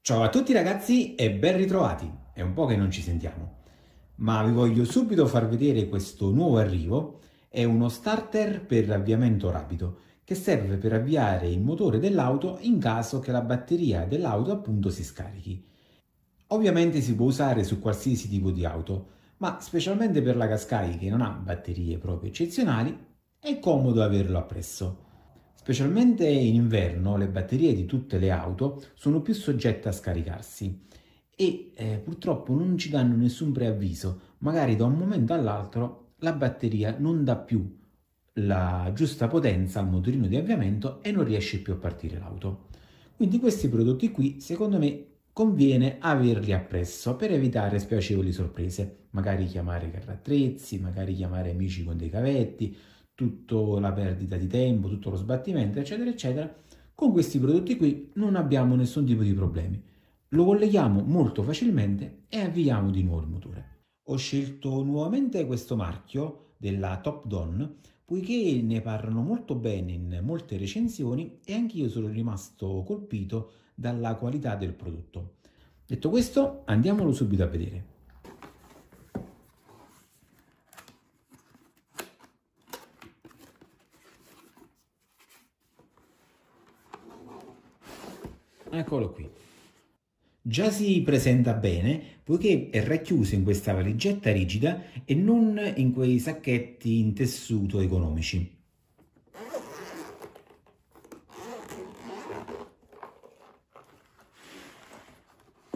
Ciao a tutti ragazzi e ben ritrovati. È un po' che non ci sentiamo, ma vi voglio subito far vedere questo nuovo arrivo. È uno starter per avviamento rapido che serve per avviare il motore dell'auto in caso che la batteria dell'auto appunto si scarichi. Ovviamente si può usare su qualsiasi tipo di auto, ma specialmente per la Cascai che non ha batterie proprio eccezionali è comodo averlo appresso. Specialmente in inverno le batterie di tutte le auto sono più soggette a scaricarsi e eh, purtroppo non ci danno nessun preavviso, magari da un momento all'altro la batteria non dà più la giusta potenza al motorino di avviamento e non riesce più a partire l'auto. Quindi questi prodotti qui, secondo me, conviene averli appresso per evitare spiacevoli sorprese, magari chiamare carrattrezzi, magari chiamare amici con dei cavetti, tutta la perdita di tempo, tutto lo sbattimento, eccetera, eccetera, con questi prodotti qui non abbiamo nessun tipo di problemi. Lo colleghiamo molto facilmente e avviamo di nuovo il motore. Ho scelto nuovamente questo marchio della Top Don poiché ne parlano molto bene in molte recensioni e anch'io sono rimasto colpito dalla qualità del prodotto. Detto questo, andiamolo subito a vedere. Eccolo qui. Già si presenta bene poiché è racchiuso in questa valigetta rigida e non in quei sacchetti in tessuto economici.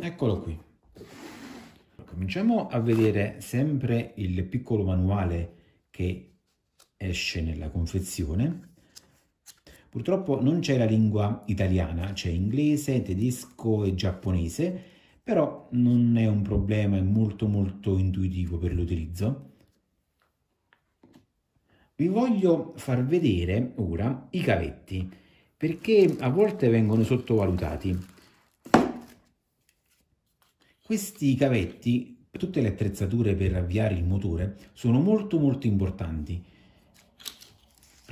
Eccolo qui. Cominciamo a vedere sempre il piccolo manuale che esce nella confezione Purtroppo non c'è la lingua italiana, c'è inglese, tedesco e giapponese, però non è un problema, è molto molto intuitivo per l'utilizzo. Vi voglio far vedere ora i cavetti, perché a volte vengono sottovalutati. Questi cavetti, tutte le attrezzature per avviare il motore, sono molto molto importanti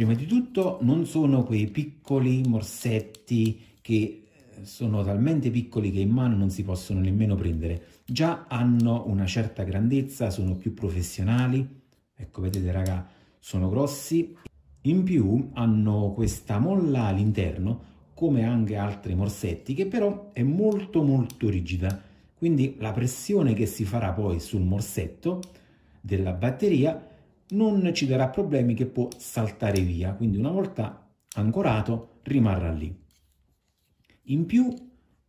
Prima di tutto non sono quei piccoli morsetti che eh, sono talmente piccoli che in mano non si possono nemmeno prendere. Già hanno una certa grandezza, sono più professionali. Ecco, vedete raga, sono grossi. In più hanno questa molla all'interno, come anche altri morsetti, che però è molto molto rigida. Quindi la pressione che si farà poi sul morsetto della batteria non ci darà problemi che può saltare via, quindi una volta ancorato rimarrà lì. In più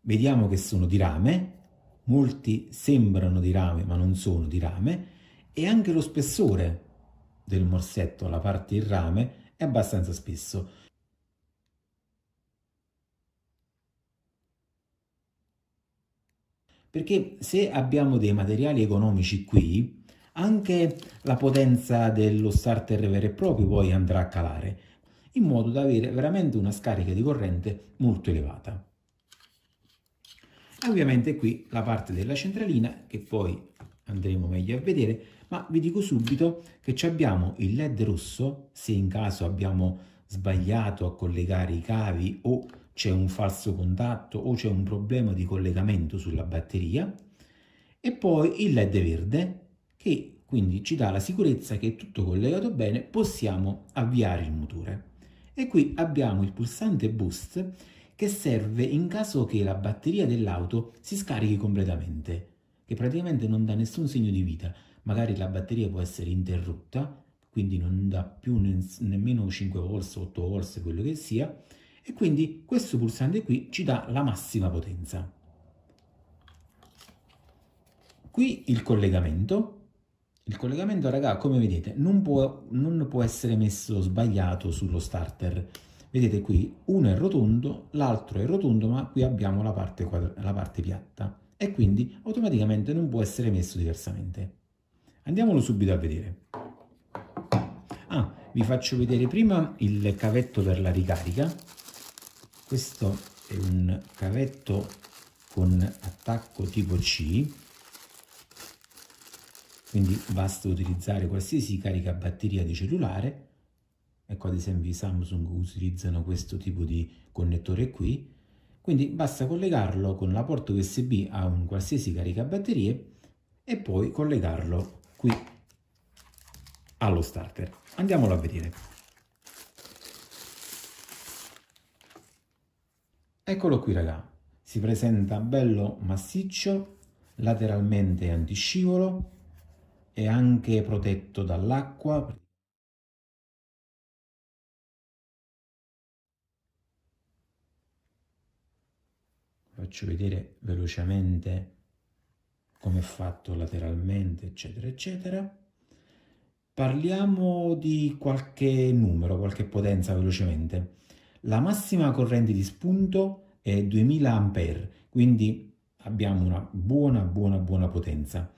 vediamo che sono di rame, molti sembrano di rame ma non sono di rame, e anche lo spessore del morsetto la parte in rame è abbastanza spesso. Perché se abbiamo dei materiali economici qui, anche la potenza dello starter vero e proprio poi andrà a calare, in modo da avere veramente una scarica di corrente molto elevata. E ovviamente qui la parte della centralina, che poi andremo meglio a vedere, ma vi dico subito che abbiamo il led rosso, se in caso abbiamo sbagliato a collegare i cavi o c'è un falso contatto o c'è un problema di collegamento sulla batteria, e poi il led verde che quindi ci dà la sicurezza che tutto collegato bene possiamo avviare il motore. E qui abbiamo il pulsante boost che serve in caso che la batteria dell'auto si scarichi completamente, che praticamente non dà nessun segno di vita, magari la batteria può essere interrotta, quindi non dà più ne nemmeno 5 volts, 8 volts, quello che sia, e quindi questo pulsante qui ci dà la massima potenza. Qui il collegamento, il collegamento, raga, come vedete, non può, non può essere messo sbagliato sullo starter. Vedete qui, uno è rotondo, l'altro è rotondo, ma qui abbiamo la parte, la parte piatta. E quindi automaticamente non può essere messo diversamente. Andiamolo subito a vedere. Ah, vi faccio vedere prima il cavetto per la ricarica. Questo è un cavetto con attacco tipo C quindi basta utilizzare qualsiasi carica batteria di cellulare, ecco ad esempio i Samsung utilizzano questo tipo di connettore qui, quindi basta collegarlo con la porta USB a un qualsiasi carica batterie e poi collegarlo qui allo starter. Andiamolo a vedere. Eccolo qui raga, si presenta bello massiccio, lateralmente antiscivolo, è anche protetto dall'acqua faccio vedere velocemente come è fatto lateralmente eccetera eccetera parliamo di qualche numero qualche potenza velocemente la massima corrente di spunto è 2000 A quindi abbiamo una buona buona buona potenza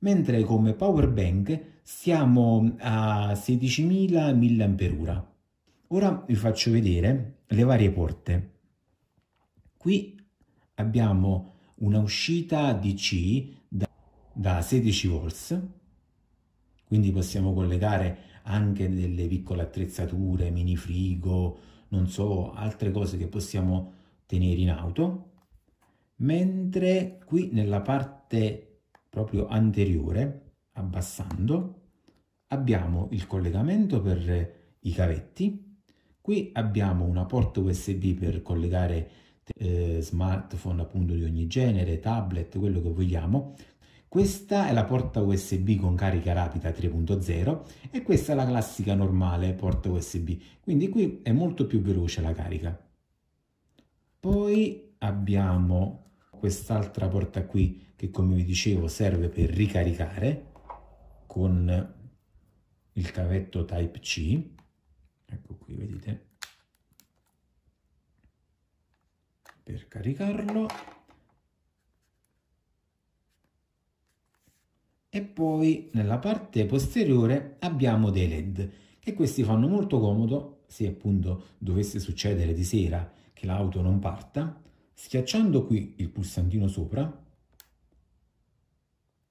mentre come power bank siamo a 16.000 mAh. Ora vi faccio vedere le varie porte. Qui abbiamo una uscita DC da, da 16 volts, quindi possiamo collegare anche delle piccole attrezzature, mini frigo, non so, altre cose che possiamo tenere in auto, mentre qui nella parte proprio anteriore, abbassando, abbiamo il collegamento per i cavetti, qui abbiamo una porta USB per collegare eh, smartphone appunto di ogni genere, tablet, quello che vogliamo, questa è la porta USB con carica rapida 3.0 e questa è la classica normale porta USB, quindi qui è molto più veloce la carica. Poi abbiamo quest'altra porta qui che come vi dicevo serve per ricaricare con il cavetto type C ecco qui vedete per caricarlo e poi nella parte posteriore abbiamo dei led che questi fanno molto comodo se appunto dovesse succedere di sera che l'auto non parta schiacciando qui il pulsantino sopra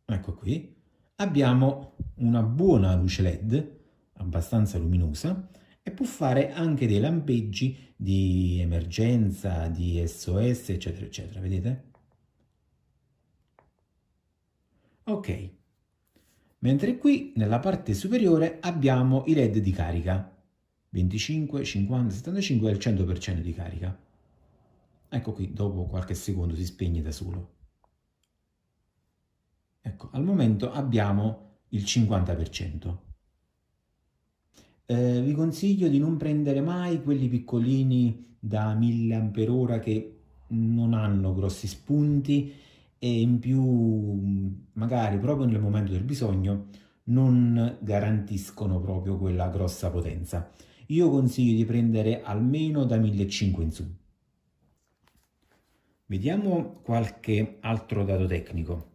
ecco qui, abbiamo una buona luce LED, abbastanza luminosa, e può fare anche dei lampeggi di emergenza, di SOS, eccetera, eccetera, vedete? Ok, mentre qui nella parte superiore abbiamo i LED di carica, 25, 50, 75 e il 100% di carica. Ecco qui, dopo qualche secondo si spegne da solo. Ecco, al momento abbiamo il 50%. Eh, vi consiglio di non prendere mai quelli piccolini da 1000 Ah che non hanno grossi spunti e in più mm, magari proprio nel momento del bisogno non garantiscono proprio quella grossa potenza. Io consiglio di prendere almeno da 1500 in su. Vediamo qualche altro dato tecnico.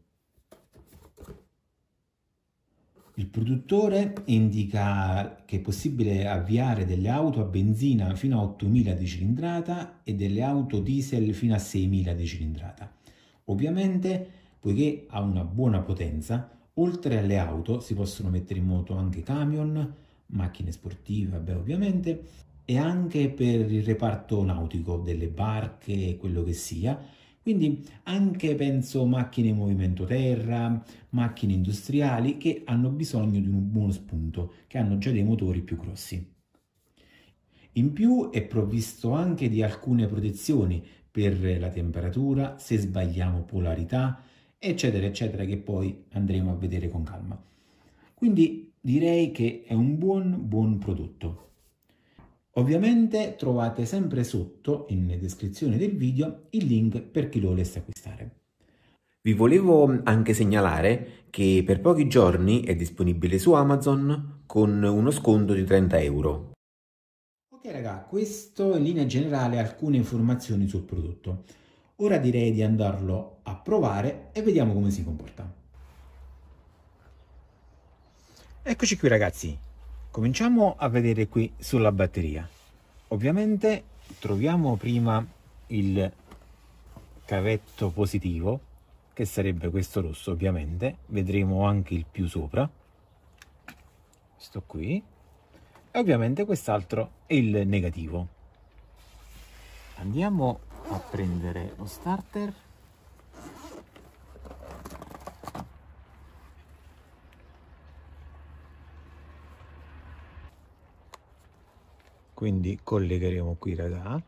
Il produttore indica che è possibile avviare delle auto a benzina fino a 8.000 di cilindrata e delle auto diesel fino a 6.000 di cilindrata. Ovviamente, poiché ha una buona potenza, oltre alle auto si possono mettere in moto anche camion, macchine sportive, beh, ovviamente, e anche per il reparto nautico, delle barche e quello che sia, quindi anche penso macchine in movimento terra, macchine industriali che hanno bisogno di un buono spunto, che hanno già dei motori più grossi. In più è provvisto anche di alcune protezioni per la temperatura, se sbagliamo polarità, eccetera, eccetera, che poi andremo a vedere con calma. Quindi direi che è un buon, buon prodotto. Ovviamente trovate sempre sotto, in descrizione del video, il link per chi lo volesse acquistare. Vi volevo anche segnalare che per pochi giorni è disponibile su Amazon con uno sconto di 30 euro. Ok raga, questo in linea generale alcune informazioni sul prodotto. Ora direi di andarlo a provare e vediamo come si comporta. Eccoci qui ragazzi, Cominciamo a vedere qui sulla batteria. Ovviamente troviamo prima il cavetto positivo, che sarebbe questo rosso ovviamente, vedremo anche il più sopra, questo qui, e ovviamente quest'altro è il negativo. Andiamo a prendere lo starter quindi collegheremo qui raga eh?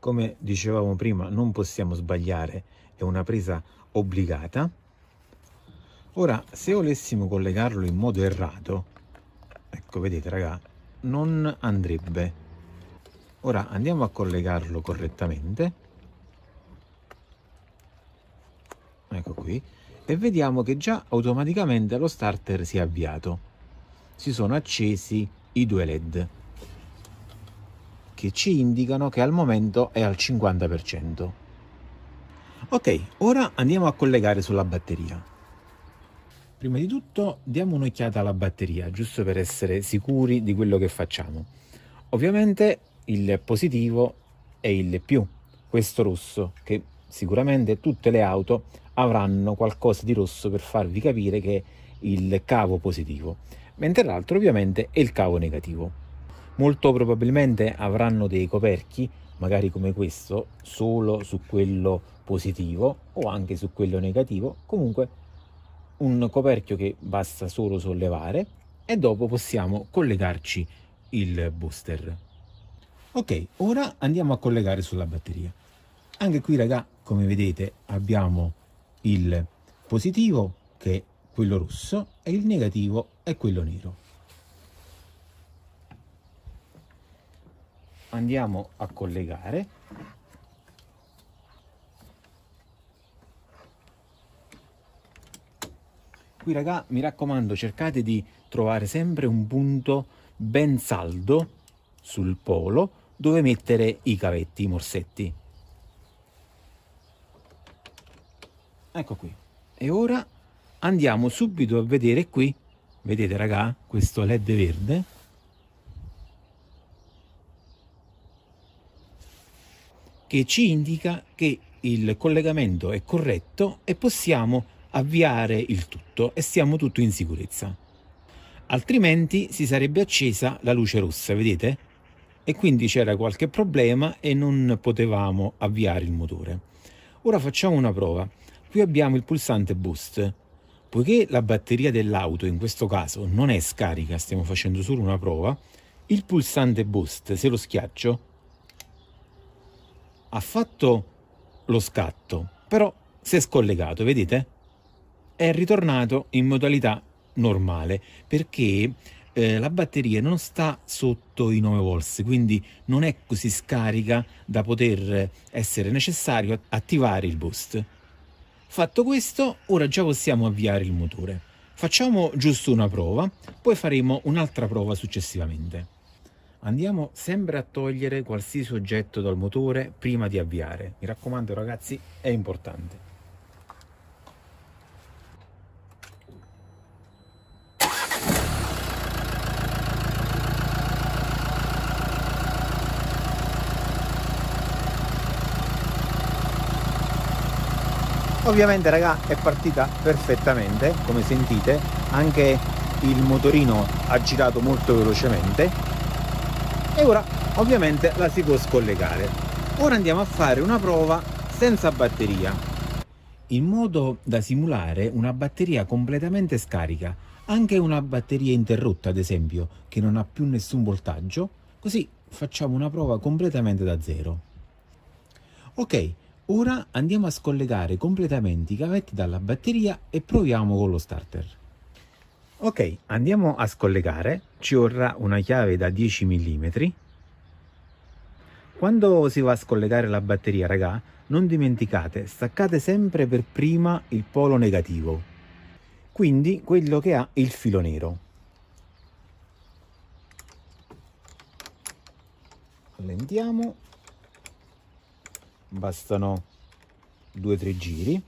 come dicevamo prima non possiamo sbagliare è una presa obbligata ora se volessimo collegarlo in modo errato ecco vedete raga non andrebbe ora andiamo a collegarlo correttamente ecco qui e vediamo che già automaticamente lo starter si è avviato si sono accesi i due led che ci indicano che al momento è al 50%. Ok, ora andiamo a collegare sulla batteria. Prima di tutto diamo un'occhiata alla batteria, giusto per essere sicuri di quello che facciamo. Ovviamente il positivo è il più, questo rosso, che sicuramente tutte le auto avranno qualcosa di rosso per farvi capire che è il cavo positivo, mentre l'altro ovviamente è il cavo negativo molto probabilmente avranno dei coperchi, magari come questo, solo su quello positivo o anche su quello negativo, comunque un coperchio che basta solo sollevare e dopo possiamo collegarci il booster. Ok, ora andiamo a collegare sulla batteria. Anche qui raga, come vedete, abbiamo il positivo che è quello rosso e il negativo è quello nero. andiamo a collegare qui raga mi raccomando cercate di trovare sempre un punto ben saldo sul polo dove mettere i cavetti, i morsetti ecco qui e ora andiamo subito a vedere qui vedete raga questo led verde che ci indica che il collegamento è corretto e possiamo avviare il tutto e siamo tutto in sicurezza. Altrimenti si sarebbe accesa la luce rossa, vedete? E quindi c'era qualche problema e non potevamo avviare il motore. Ora facciamo una prova. Qui abbiamo il pulsante boost. Poiché la batteria dell'auto in questo caso non è scarica, stiamo facendo solo una prova, il pulsante boost, se lo schiaccio, ha fatto lo scatto, però si è scollegato, vedete? È ritornato in modalità normale perché eh, la batteria non sta sotto i 9 volts, quindi non è così scarica da poter essere necessario attivare il boost. Fatto questo, ora già possiamo avviare il motore. Facciamo giusto una prova, poi faremo un'altra prova successivamente andiamo sempre a togliere qualsiasi oggetto dal motore prima di avviare. Mi raccomando ragazzi, è importante. Ovviamente raga è partita perfettamente, come sentite, anche il motorino ha girato molto velocemente e ora ovviamente la si può scollegare. Ora andiamo a fare una prova senza batteria, in modo da simulare una batteria completamente scarica, anche una batteria interrotta ad esempio, che non ha più nessun voltaggio, così facciamo una prova completamente da zero. Ok, ora andiamo a scollegare completamente i cavetti dalla batteria e proviamo con lo starter. Ok, andiamo a scollegare, ci vorrà una chiave da 10 mm. Quando si va a scollegare la batteria, raga, non dimenticate, staccate sempre per prima il polo negativo, quindi quello che ha il filo nero. Allentiamo, bastano due o tre giri.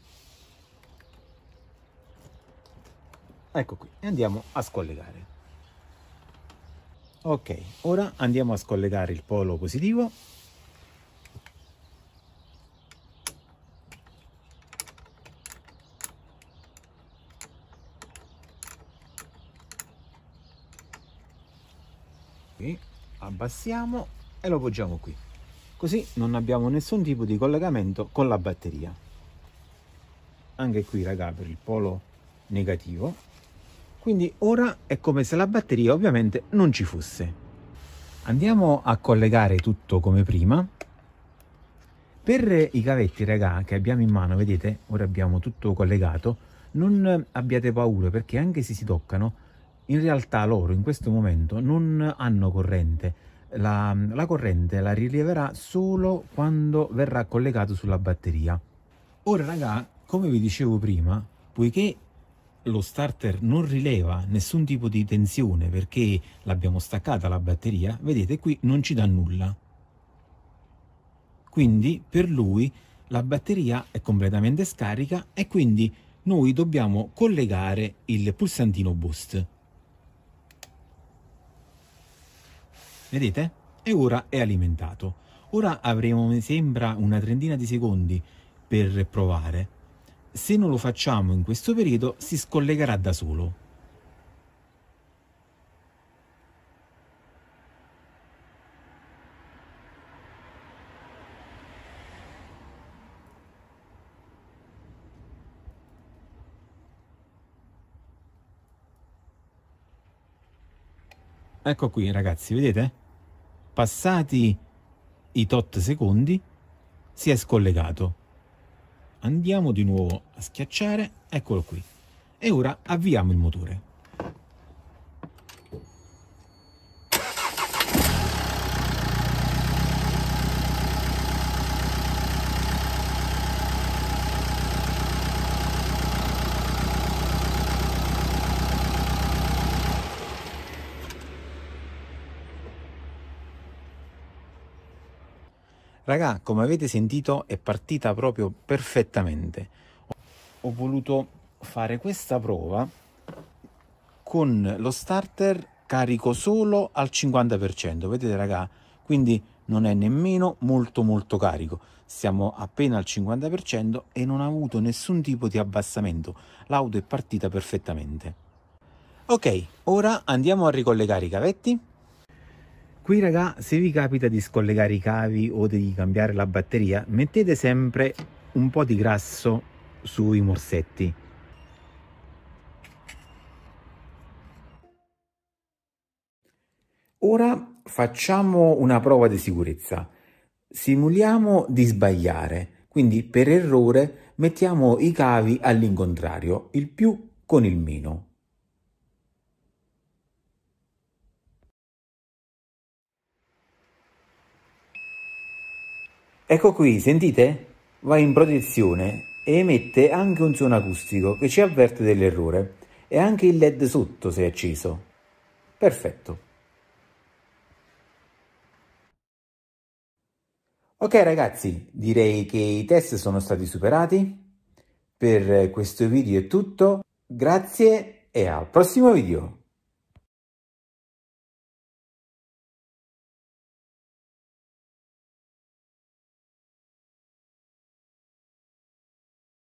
ecco qui e andiamo a scollegare ok ora andiamo a scollegare il polo positivo qui abbassiamo e lo poggiamo qui così non abbiamo nessun tipo di collegamento con la batteria anche qui raga per il polo negativo quindi ora è come se la batteria ovviamente non ci fosse. Andiamo a collegare tutto come prima. Per i cavetti raga che abbiamo in mano, vedete, ora abbiamo tutto collegato, non abbiate paura perché anche se si toccano, in realtà loro in questo momento non hanno corrente. La, la corrente la rileverà solo quando verrà collegato sulla batteria. Ora raga, come vi dicevo prima, poiché lo starter non rileva nessun tipo di tensione perché l'abbiamo staccata la batteria, vedete qui non ci dà nulla. Quindi per lui la batteria è completamente scarica e quindi noi dobbiamo collegare il pulsantino boost. Vedete? E ora è alimentato. Ora avremo, mi sembra, una trentina di secondi per provare se non lo facciamo in questo periodo si scollegherà da solo. Ecco qui ragazzi, vedete? Passati i tot secondi si è scollegato andiamo di nuovo a schiacciare eccolo qui e ora avviamo il motore Raga, come avete sentito è partita proprio perfettamente. Ho voluto fare questa prova con lo starter carico solo al 50%. Vedete raga, quindi non è nemmeno molto molto carico. Siamo appena al 50% e non ha avuto nessun tipo di abbassamento. L'auto è partita perfettamente. Ok, ora andiamo a ricollegare i cavetti Qui raga, se vi capita di scollegare i cavi o di cambiare la batteria, mettete sempre un po' di grasso sui morsetti. Ora facciamo una prova di sicurezza. Simuliamo di sbagliare, quindi per errore mettiamo i cavi all'incontrario, il più con il meno. Ecco qui, sentite? Va in protezione e emette anche un suono acustico che ci avverte dell'errore e anche il led sotto se è acceso. Perfetto. Ok ragazzi, direi che i test sono stati superati. Per questo video è tutto, grazie e al prossimo video!